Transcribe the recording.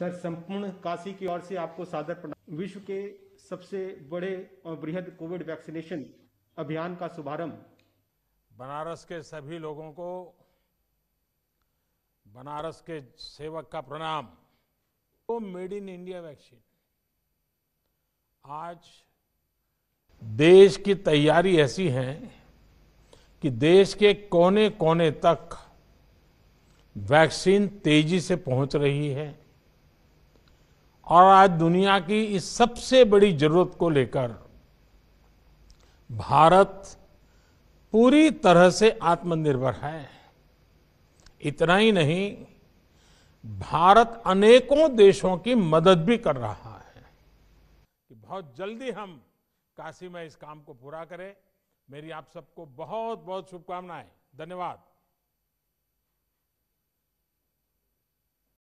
sir संपूर्ण काशी की ओर से आपको सादर प्रणाम विश्व के सबसे बड़े और बृहद कोविड वैक्सीनेशन अभियान का शुभारंभ बनारस के सभी लोगों को बनारस के सेवक का प्रणाम तो मेड इन इंडिया वैक्सीन आज देश की तैयारी ऐसी है कि देश के कोने कोने तक वैक्सीन तेजी से पहुंच रही है और आज दुनिया की इस सबसे बड़ी जरूरत को लेकर भारत पूरी तरह से आत्मनिर्भर है इतना ही नहीं भारत अनेकों देशों की मदद भी कर रहा है कि बहुत जल्दी हम काशी में इस काम को पूरा करें मेरी आप सबको बहुत बहुत शुभकामनाएं धन्यवाद